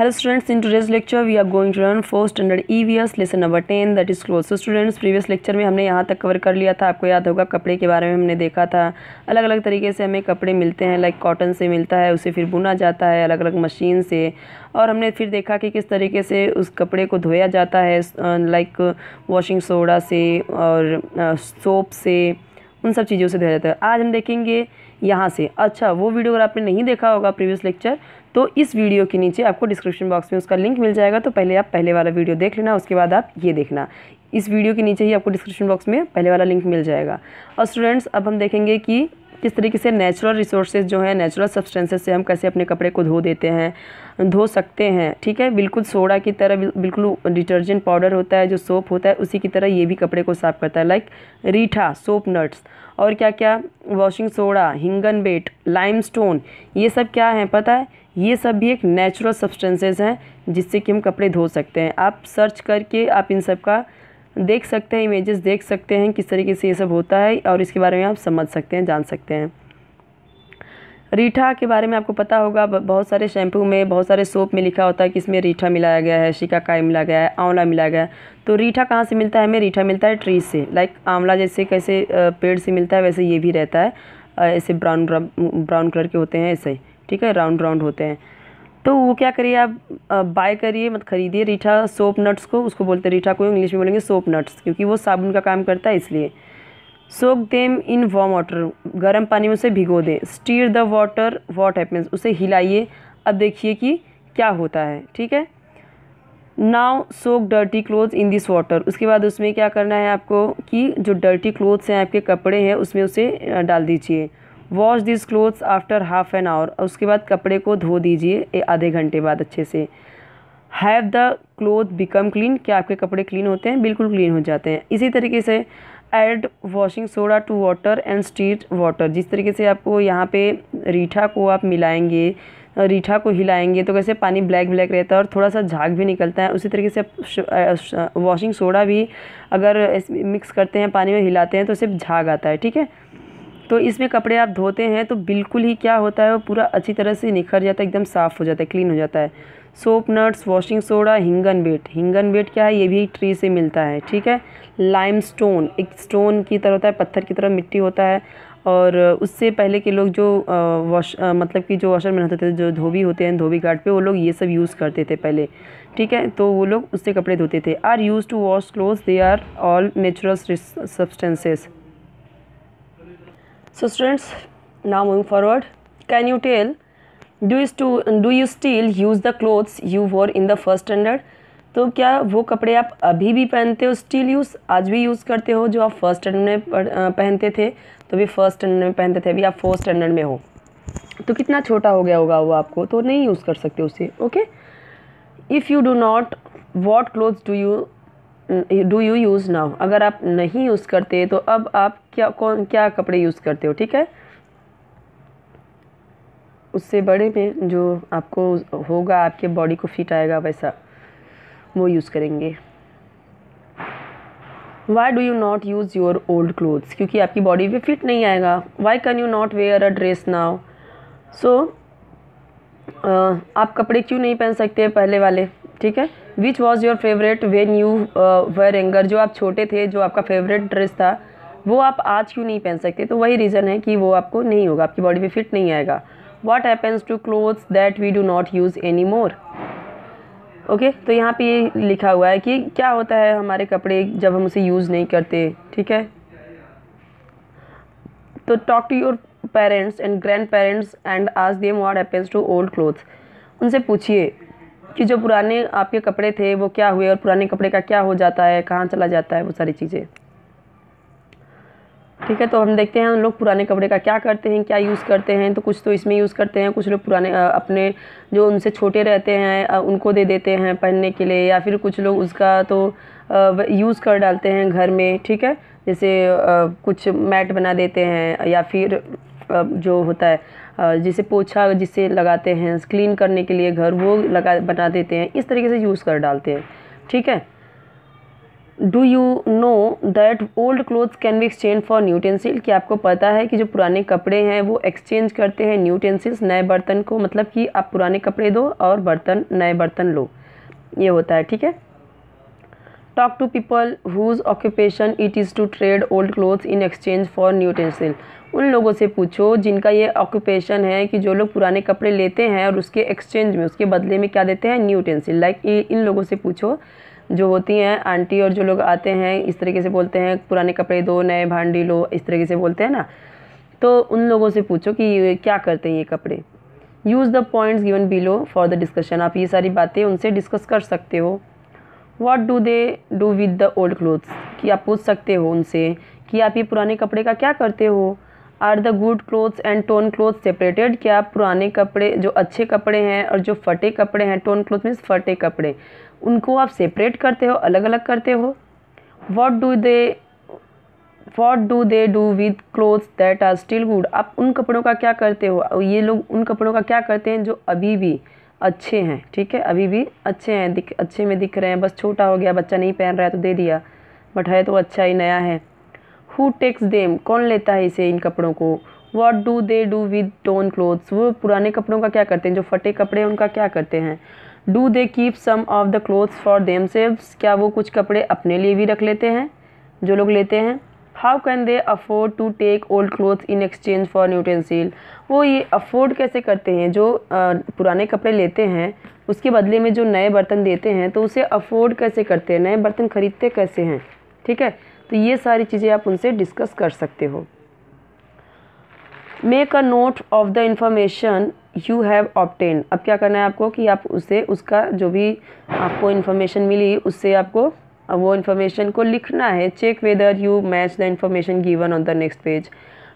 in students in today's lecture we are going to learn four standard EVS lesson number ten that is clothes so students previous lecture में हमने यहाँ तक cover कर लिया था आपको याद होगा कपड़े के बारे में हमने देखा था अलग अलग तरीके से हमें कपड़े मिलते हैं लाइक कॉटन से मिलता है उसे फिर बुना जाता है अलग अलग मशीन से और हमने फिर देखा कि किस तरीके से उस कपड़े को धोया जाता है लाइक वॉशिंग सोडा से और सोप अं, से उन सब चीज़ों से धोया जाता है आज हम देखेंगे यहाँ से अच्छा वो वीडियो अगर आपने नहीं देखा होगा प्रीवियस लेक्चर तो इस वीडियो के नीचे आपको डिस्क्रिप्शन बॉक्स में उसका लिंक मिल जाएगा तो पहले आप पहले वाला वीडियो देख लेना उसके बाद आप ये देखना इस वीडियो के नीचे ही आपको डिस्क्रिप्शन बॉक्स में पहले वाला लिंक मिल जाएगा और स्टूडेंट्स अब हम देखेंगे कि किस तरीके से नेचुरल रिसोर्सेज जो हैं नेचुरल सब्सटेंसेज से हम कैसे अपने कपड़े को धो देते हैं धो सकते हैं ठीक है बिल्कुल सोडा की तरह बिल्कुल डिटर्जेंट पाउडर होता है जो सोप होता है उसी की तरह ये भी कपड़े को साफ़ करता है लाइक रीठा सोप नट्स और क्या क्या वॉशिंग सोडा हिंगन बेट स्टोन ये सब क्या है पता है ये सब भी एक नेचुरल सब्सटेंसेस हैं जिससे कि हम कपड़े धो सकते हैं आप सर्च करके आप इन सब का देख सकते हैं इमेजेस देख सकते हैं किस तरीके से ये सब होता है और इसके बारे में आप समझ सकते हैं जान सकते हैं रीठा के बारे में आपको पता होगा बहुत सारे शैम्पू में बहुत सारे सोप में लिखा होता है कि इसमें रीठा मिलाया गया है शिकाकाई मिला गया है आंवला मिलाया गया है तो रीठा कहाँ से मिलता है हमें रीठा मिलता है ट्री से लाइक आंवला जैसे कैसे पेड़ से मिलता है वैसे ये भी रहता है ऐसे ब्राउन ब्राउन कलर के होते हैं ऐसे ठीक है राउंड राउंड होते हैं तो वो क्या करिए आप बाय करिए मत खरीदिए रीठा सोप नट्स को उसको बोलते हैं रीठा को इंग्लिश में बोलेंगे सोप नट्स क्योंकि वो साबुन का काम करता है इसलिए soak them in warm water गर्म पानी में उसे भिगो दें स्टीर द वाटर वॉट है उसे हिलाइए अब देखिए कि क्या होता है ठीक है now soak dirty cloth in this water उसके बाद उसमें क्या करना है आपको कि जो डर्टी क्लोथ्स हैं आपके कपड़े हैं उसमें उसे डाल दीजिए wash this clothes after half an hour उसके बाद कपड़े को धो दीजिए आधे घंटे बाद अच्छे से have the cloth become clean क्या आपके कपड़े क्लीन होते हैं बिल्कुल क्लीन हो जाते हैं इसी तरीके से add washing soda to water and street water जिस तरीके से आपको यहाँ पे रीठा को आप मिलाएंगे रीठा को हिलाएंगे तो कैसे पानी ब्लैक ब्लैक रहता है और थोड़ा सा झाग भी निकलता है उसी तरीके से वॉशिंग सोडा भी अगर मिक्स करते हैं पानी में हिलाते हैं तो सिर्फ झाग आता है ठीक है तो इसमें कपड़े आप धोते हैं तो बिल्कुल ही क्या होता है वो पूरा अच्छी तरह से निखर जाता है एकदम साफ़ हो जाता है क्लीन हो जाता है सोप नट्स वॉशिंग सोडा हिंगन बेट हिंगन बेट क्या है ये भी ट्री से मिलता है ठीक है लाइम स्टोन एक स्टोन की तरह होता है पत्थर की तरह मिट्टी होता है और उससे पहले के लोग जो वॉश मतलब कि जो वॉशर बनाते थे जो धोबी होते हैं धोबी घाट पे वो लोग ये सब यूज़ करते थे पहले ठीक है तो वो लोग उससे कपड़े धोते थे are use to wash cloth they are all natural substances so students now moving forward can you tell do you still do you still use the clothes you wore in the first standard तो क्या वो कपड़े आप अभी भी पहनते हो still use आज भी यूज़ करते हो जो आप फर्स्ट स्टैंडर्ड में पहनते थे तो भी फर्स्ट स्टैंडर्ड में पहनते थे अभी आप फोर्थ स्टैंडर्ड में हो तो कितना छोटा हो गया होगा वो आपको तो नहीं यूज़ कर सकते उसे okay if you do not what clothes do you do you use now अगर आप नहीं यूज़ करते तो अब आप क्या कौन क्या कपड़े यूज़ करते हो ठीक है उससे बड़े में जो आपको होगा आपके बॉडी को फिट आएगा वैसा वो यूज़ करेंगे why do you not use your old clothes क्योंकि आपकी बॉडी भी फिट नहीं आएगा why can you not wear a dress now so आप कपड़े क्यों नहीं पहन सकते पहले वाले ठीक है which was your favourite when you were younger जो आप छोटे थे जो आपका फेवरेट ड्रेस था वो आप आज क्यों नहीं पहन सकते तो वही रीज़न है कि वो आपको नहीं होगा आपकी बॉडी में फिट नहीं आएगा what happens to clothes that we do not use any more okay तो यहाँ पे ये लिखा हुआ है कि क्या होता है हमारे कपड़े जब हम उसे यूज़ नहीं करते ठीक है तो talk to your parents and grandparents and ask them what happens to old clothes उनसे पूछिए कि जो पुराने आपके कपड़े थे वो क्या हुए और पुराने कपड़े का क्या हो जाता है कहाँ चला जाता है वो सारी चीज़ें ठीक है तो हम देखते हैं उन लोग पुराने कपड़े का क्या करते हैं क्या यूज़ करते हैं तो कुछ तो इसमें यूज़ करते हैं कुछ लोग पुराने अपने जो उनसे छोटे रहते हैं उनको दे देते हैं पहनने के लिए या फिर कुछ लोग उसका तो यूज़ कर डालते हैं घर में ठीक है जैसे कुछ मैट बना देते हैं या फिर जो होता है जिसे पोछा जिसे लगाते हैं क्लीन करने के लिए घर वो लगा बना देते हैं इस तरीके से यूज़ कर डालते हैं ठीक है do you know that old clothes can be exchange for new utensils कि आपको पता है कि जो पुराने कपड़े हैं वो एक्सचेंज करते हैं न्यू टेंसिल्स नए बर्तन को मतलब कि आप पुराने कपड़े दो और बर्तन नए बर्तन लो ये होता है ठीक है talk to people whose occupation it is to trade old clothes in exchange for new utensils उन लोगों से पूछो जिनका ये ऑक्यूपेशन है कि जो लोग पुराने कपड़े लेते हैं और उसके एक्सचेंज में उसके बदले में क्या देते हैं न्यू टेंसिल लाइक इन लोगों से पूछो जो होती हैं आंटी और जो लोग आते हैं इस तरीके से बोलते हैं पुराने कपड़े दो नए भांडी लो इस तरीके से बोलते हैं ना तो उन लोगों से पूछो कि क्या करते हैं ये कपड़े use the points given below for the discussion आप ये सारी बातें उनसे डिस्कस कर सकते हो what do they do with the old clothes कि आप पूछ सकते हो उनसे कि आप ये पुराने कपड़े का क्या करते हो are the good clothes and torn cloth separated क्या पुराने कपड़े जो अच्छे कपड़े हैं और जो फटे कपड़े हैं टोन क्लोथ मीन्स फटे कपड़े उनको आप सेपरेट करते हो अलग अलग करते हो what do they what do they do with clothes that are still good आप उन कपड़ों का क्या करते हो ये लोग उन कपड़ों का क्या करते हैं जो अभी भी अच्छे हैं ठीक है अभी भी अच्छे हैं दिख अच्छे में दिख रहे हैं बस छोटा हो गया बच्चा नहीं पहन रहा है तो दे दिया बट है तो अच्छा ही नया है हु टेक्स देम कौन लेता है इसे इन कपड़ों को what do they do with torn clothes वो पुराने कपड़ों का क्या करते हैं जो फटे कपड़े हैं उनका क्या करते हैं do they keep some of the clothes for themselves क्या वो कुछ कपड़े अपने लिए भी रख लेते हैं जो लोग लेते हैं how can they afford to take old clothes in exchange for new वो ये अफोर्ड कैसे करते हैं जो आ, पुराने कपड़े लेते हैं उसके बदले में जो नए बर्तन देते हैं तो उसे अफोर्ड कैसे करते हैं नए बर्तन ख़रीदते कैसे हैं ठीक है तो ये सारी चीज़ें आप उनसे डिस्कस कर सकते हो make a note of the information you have obtain अब क्या करना है आपको कि आप उसे उसका जो भी आपको इन्फॉर्मेशन मिली उससे आपको वो इन्फॉर्मेशन को लिखना है check whether you match the information given on the next page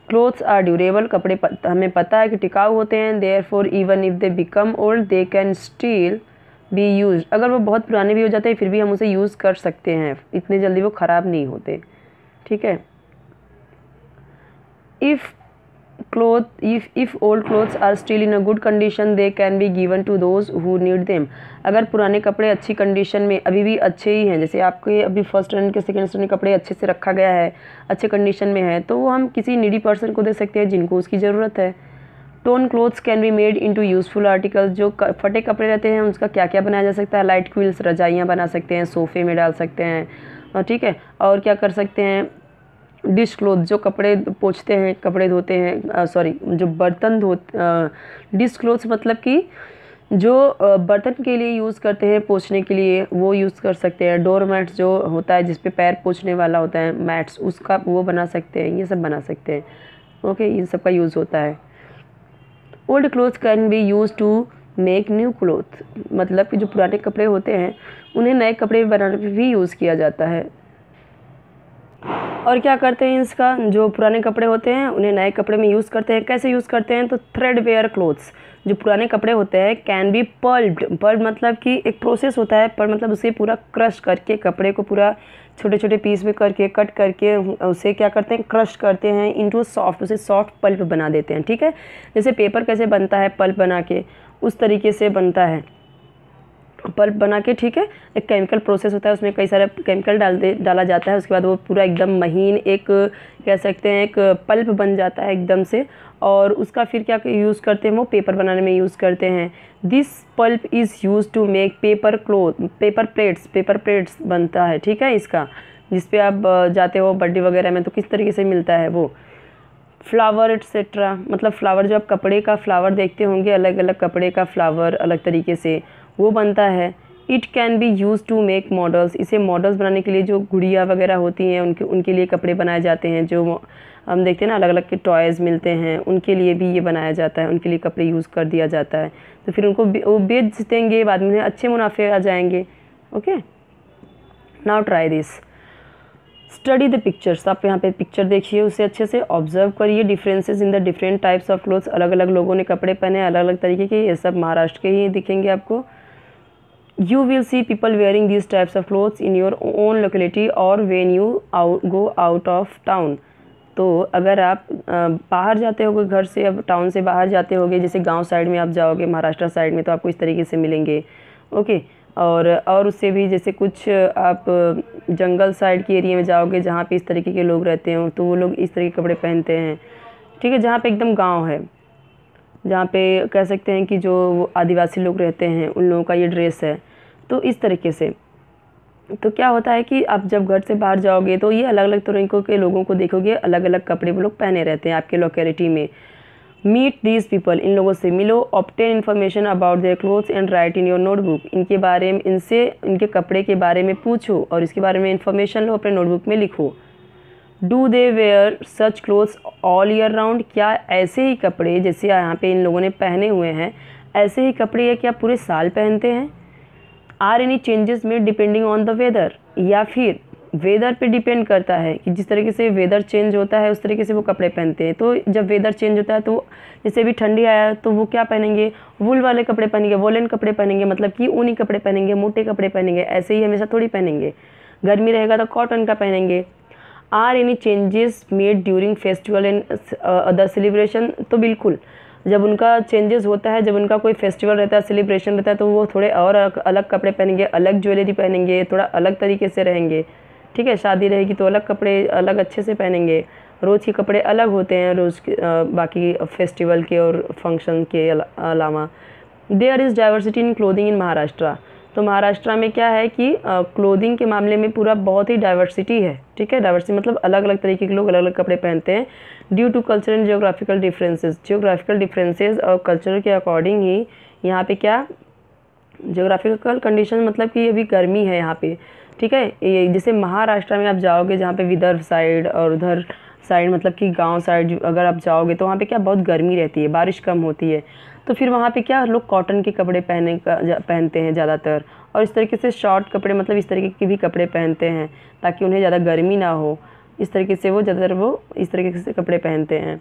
clothes are durable कपड़े हमें पता है कि टिकाऊ होते हैं therefore even if they become old they can still be use अगर वो बहुत पुराने भी हो जाते हैं फिर भी हम उसे यूज़ कर सकते हैं इतने जल्दी वो ख़राब नहीं होते ठीक है if cloth if if old clothes are still in a good condition they can be given to those who need them अगर पुराने कपड़े अच्छी कंडीशन में अभी भी अच्छे ही हैं जैसे आपके अभी फर्स्ट स्टैंडर्ड के सेकेंड स्टैंडर्ड कपड़े अच्छे से रखा गया है अच्छे कंडीशन में है तो वो हम किसी नीडी पर्सन को दे सकते हैं जिनको उसकी ज़रूरत है torn clothes can be made into useful articles जो फटे कपड़े रहते हैं उसका क्या क्या बनाया जा सकता है लाइट क्विल्स रजाइयाँ बना सकते हैं सोफ़े में डाल सकते हैं ठीक है और क्या कर सकते हैं डिश क्लोथ जो कपड़े पोछते हैं कपड़े धोते हैं सॉरी जो बर्तन धो डिश क्लोथ मतलब कि जो बर्तन के लिए यूज़ करते हैं पोछने के लिए वो यूज़ कर सकते हैं डोर मैट्स जो होता है जिस पे पैर पोछने वाला होता है मैट्स उसका वो बना सकते हैं ये सब बना सकते हैं ओके इन सब का यूज़ होता है old cloth can be use to make new cloth मतलब कि जो पुराने कपड़े होते हैं उन्हें नए कपड़े बनाने में भी यूज़ किया जाता है और क्या करते हैं इसका जो पुराने कपड़े होते हैं उन्हें नए कपड़े में यूज़ करते हैं कैसे यूज़ करते हैं तो थ्रेड वेयर क्लोथ्स जो पुराने कपड़े होते हैं कैन बी पर्ल्ड पर्ल्ड मतलब कि एक प्रोसेस होता है पर मतलब उसे पूरा क्रश करके कपड़े को पूरा छोटे छोटे पीस में करके कट करके उसे क्या करते हैं क्रश करते हैं इंटू सॉफ्ट उसे सॉफ्ट पल्प बना देते हैं ठीक है जैसे पेपर कैसे बनता है पल्प बना के उस तरीके से बनता है पल्प बना के ठीक है एक केमिकल प्रोसेस होता है उसमें कई सारे केमिकल डाल दे डाला जाता है उसके बाद वो पूरा एकदम महीन एक कह सकते हैं एक पल्प बन जाता है एकदम से और उसका फिर क्या यूज़ करते हैं वो पेपर बनाने में यूज़ करते हैं this pulp is use to make paper cloth paper plates paper plates बनता है ठीक है इसका जिसपे आप जाते हो बर्थडे वगैरह में तो किस तरीके से मिलता है वो फ्लावर एट्सेट्रा मतलब फ़्लावर जो आप कपड़े का फ़्लावर देखते होंगे अलग अलग कपड़े का फ़्लावर अलग तरीके से वो बनता है it can be use to make models इसे मॉडल्स बनाने के लिए जो गुड़िया वगैरह होती हैं उनके उनके लिए कपड़े बनाए जाते हैं जो हम देखते हैं ना अलग अलग के टॉयज़ मिलते हैं उनके लिए भी ये बनाया जाता है उनके लिए कपड़े यूज़ कर दिया जाता है तो फिर उनको वो बेच देंगे बाद में अच्छे मुनाफे आ जाएंगे okay now try this study the pictures आप यहाँ पे पिक्चर देखिए उसे अच्छे से ऑब्जर्व करिए differences in the different types of clothes अलग अलग लोगों ने कपड़े पहने अलग अलग तरीके के ये सब महाराष्ट्र के ही दिखेंगे आपको you will see people wearing these types of clothes in your own locality or when you out, go out of town तो अगर आप बाहर जाते होगे घर से अब टाउन से बाहर जाते होगे जैसे गांव साइड में आप जाओगे महाराष्ट्र साइड में तो आपको इस तरीके से मिलेंगे ओके और और उससे भी जैसे कुछ आप जंगल साइड के एरिया में जाओगे जहाँ पे इस तरीके के लोग रहते हो तो वो लोग इस तरीके के कपड़े पहनते हैं ठीक है जहाँ पे एकदम गांव है जहाँ पे कह सकते हैं कि जो आदिवासी लोग रहते हैं उन लोगों का ये ड्रेस है तो इस तरीके से तो क्या होता है कि आप जब घर से बाहर जाओगे तो ये अलग अलग तरीक़ों के लोगों को देखोगे अलग अलग कपड़े वो लोग पहने रहते हैं आपके लोकेलिटी में मीट दीज पीपल इन लोगों से मिलो obtain information about their clothes and write in your notebook इनके बारे में इनसे इनके कपड़े के बारे में पूछो और इसके बारे में इन्फॉर्मेशन लो अपने नोटबुक में लिखो do they wear such clothes all year round क्या ऐसे ही कपड़े जैसे यहाँ पे इन लोगों ने पहने हुए हैं ऐसे ही कपड़े या क्या पूरे साल पहनते हैं are any changes made depending on the weather या फिर वेदर पे डिपेंड करता है कि जिस तरीके से वेदर चेंज होता है उस तरीके से वो कपड़े पहनते हैं तो जब वेदर चेंज होता है तो जैसे भी ठंडी आया तो वो क्या पहनेंगे वुल वाले कपड़े पहनेंगे वोलन कपड़े पहनेंगे मतलब कि ऊनी कपड़े पहनेंगे मोटे कपड़े पहनेंगे ऐसे ही हमेशा थोड़ी पहनेंगे गर्मी रहेगा तो कॉटन का पहनेंगे are any changes made during festival and other celebration तो बिल्कुल जब उनका चेंजेस होता है जब उनका कोई फेस्टिवल रहता है सेलिब्रेशन रहता है तो वो थोड़े और अलग कपड़े पहनेंगे अलग ज्वेलरी पहनेंगे थोड़ा अलग तरीके से रहेंगे ठीक है शादी रहेगी तो अलग कपड़े अलग अच्छे से पहनेंगे रोज़ के कपड़े अलग होते हैं रोज़ बाकी फेस्टिवल के और फंक्शन के अलावा there is diversity in clothing in Maharashtra तो महाराष्ट्र में क्या है कि क्लोदिंग के मामले में पूरा बहुत ही डाइवर्सिटी है ठीक है डाइवर्सिटी मतलब अलग अलग तरीके के लोग अलग अलग कपड़े पहनते हैं due to culture and geographical differences geographical differences और कल्चर के अकॉर्डिंग ही यहाँ पे क्या जियोग्राफिकल कंडीशन मतलब कि अभी गर्मी है यहाँ पे ठीक है ये जैसे महाराष्ट्र में आप जाओगे जहाँ पे विदर्भ साइड और उधर साइड मतलब कि गांव साइड अगर आप जाओगे तो वहाँ पे क्या बहुत गर्मी रहती है बारिश कम होती है तो फिर वहाँ पे क्या लोग कॉटन के कपड़े पहने का पहनते हैं ज़्यादातर और इस तरीके से शॉर्ट कपड़े मतलब इस तरीके के भी कपड़े पहनते हैं ताकि उन्हें ज़्यादा गर्मी ना हो इस तरीके से वो ज़्यादातर वो इस तरीके से कपड़े पहनते हैं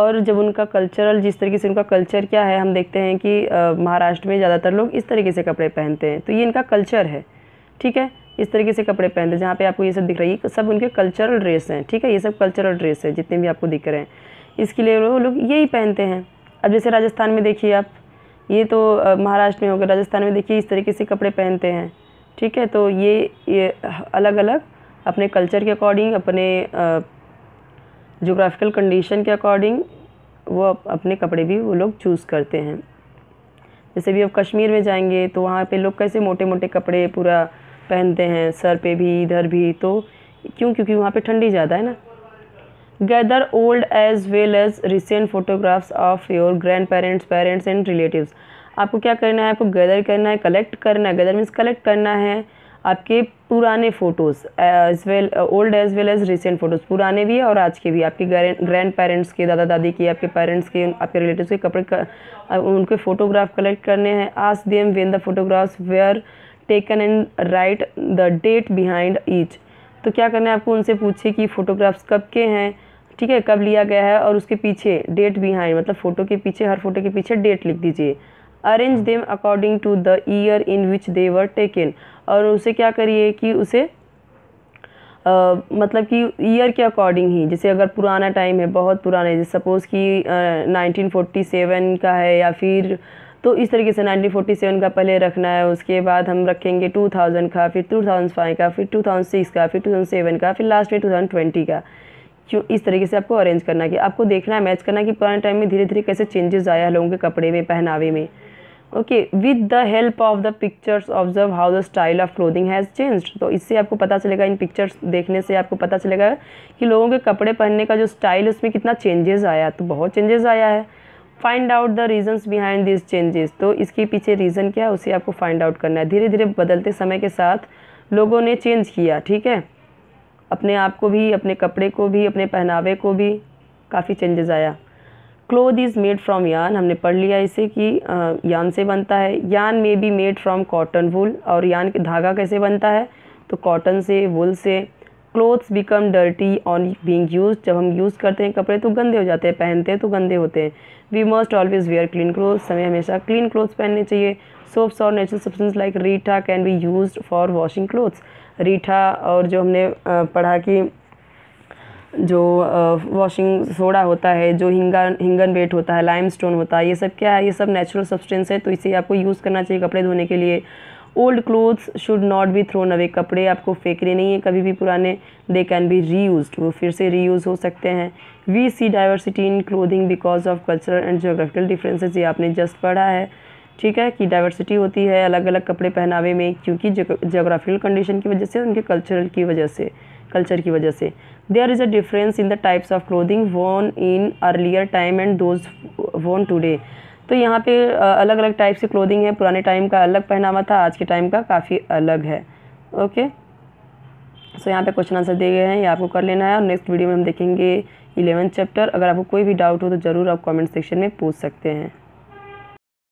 और जब उनका कल्चरल जिस तरीके से उनका कल्चर क्या है हम देखते हैं कि महाराष्ट्र में ज़्यादातर लोग इस तरीके से कपड़े पहनते हैं तो ये इनका कल्चर है ठीक है इस तरीके से कपड़े पहनते हैं जहाँ पे आपको ये सब दिख रही है सब उनके कल्चरल ड्रेस हैं ठीक है ये सब कल्चरल ड्रेस है जितने भी आपको दिख रहे हैं इसके लिए वो लोग यही पहनते हैं अब जैसे राजस्थान में देखिए आप ये तो महाराष्ट्र में हो गया राजस्थान में देखिए इस तरीके से कपड़े पहनते हैं ठीक है तो ये ये अलग अलग अपने कल्चर के अकॉर्डिंग अपने जोग्राफिकल कंडीशन के अकॉर्डिंग वो अपने कपड़े भी वो लोग चूज़ करते हैं जैसे भी अब कश्मीर में जाएंगे तो वहाँ पे लोग कैसे मोटे मोटे कपड़े पूरा पहनते हैं सर पे भी इधर भी तो क्यों क्योंकि वहाँ पे ठंडी ज़्यादा है ना gather old as well as recent photographs of your grandparents parents and relative आपको क्या करना है आपको गैदर करना है कलेक्ट करना है गैदर मीन्स कलेक्ट करना है आपके पुराने photos as well old as well as recent photos पुराने भी और आज के भी आपके ग्रैंड पेरेंट्स के दादा दादी के आपके पेरेंट्स के आपके रिलेटिव्स के कपड़े उनके फ़ोटोग्राफ कलेक्ट करने हैं ask them when the photographs were taken and write the date behind each तो क्या करना है आपको उनसे पूछिए कि फ़ोटोग्राफ्स कब के हैं ठीक है कब लिया गया है और उसके पीछे डेट बिहाइंड मतलब फ़ोटो के पीछे हर फोटो के पीछे डेट लिख दीजिए arrange them according to the year in which they were taken और उसे क्या करिए कि उसे Uh, मतलब कि ईयर के अकॉर्डिंग ही जैसे अगर पुराना टाइम है बहुत पुराना है जैसे सपोज़ कि नाइनटीन फोर्टी सेवन का है या फिर तो इस तरीके से 1947 का पहले रखना है उसके बाद हम रखेंगे 2000 का फिर 2005 का फिर 2006 का फिर 2007 का फिर लास्ट में 2020 का क्यों इस तरीके से आपको अरेंज करना कि आपको देखना है मैच करना कि पुराने टाइम में धीरे धीरे कैसे चेंजेस आया है लोगों के कपड़े में पहनावे में okay with the help of the pictures observe how the style of clothing has changed तो इससे आपको पता चलेगा इन पिक्चर्स देखने से आपको पता चलेगा कि लोगों के कपड़े पहनने का जो स्टाइल उसमें कितना चेंजेस आया तो बहुत चेंजेस आया है find out the reasons behind this changes तो इसके पीछे रीज़न क्या है उसे आपको फाइंड आउट करना है धीरे धीरे बदलते समय के साथ लोगों ने चेंज किया ठीक है अपने आप को भी अपने कपड़े को भी अपने पहनावे को भी काफ़ी चेंजेस आया क्लोथ इज़ मेड फ्रॉम यान हमने पढ़ लिया इसे कि यान से बनता है yarn may be made from cotton wool और यान के धागा कैसे बनता है तो कॉटन से वुल से clothes become dirty on being use जब हम यूज़ करते हैं कपड़े तो गंदे हो जाते हैं पहनते हैं तो गंदे होते हैं we must always wear clean clothes हमें हमेशा क्लीन क्लोथ्स पहनने चाहिए सोप्स और natural substance like reetha can be use for washing clothes रीठा और जो हमने पढ़ा कि जो वॉशिंग सोडा होता है जो हिंगा हिंगन बेट होता है लाइम स्टोन होता है ये सब क्या है ये सब नेचुरल सब्सटेंस है तो इसे आपको यूज़ करना चाहिए कपड़े धोने के लिए old clothes should not be thrown away कपड़े आपको फेंकने नहीं है कभी भी पुराने दे कैन बी री वो फिर से री हो सकते हैं we see diversity in clothing because of cultural and geographical differences ये आपने जस्ट पढ़ा है ठीक है कि डाइवर्सिटी होती है अलग अलग कपड़े पहनावे में क्योंकि जोग्राफिकल कंडीशन की वजह से उनके कल्चरल की वजह से कल्चर की वजह से there is a difference in the types of clothing worn in earlier time and those worn today तो यहाँ पे अलग अलग टाइप से क्लोदिंग है पुराने टाइम का अलग पहनावा था आज के टाइम का काफ़ी अलग है ओके सो यहाँ पे क्वेश्चन आंसर दिए गए हैं ये आपको कर लेना है और नेक्स्ट वीडियो में हम देखेंगे इलेवंथ चैप्टर अगर आपको कोई भी डाउट हो तो ज़रूर आप कमेंट सेक्शन में पूछ सकते हैं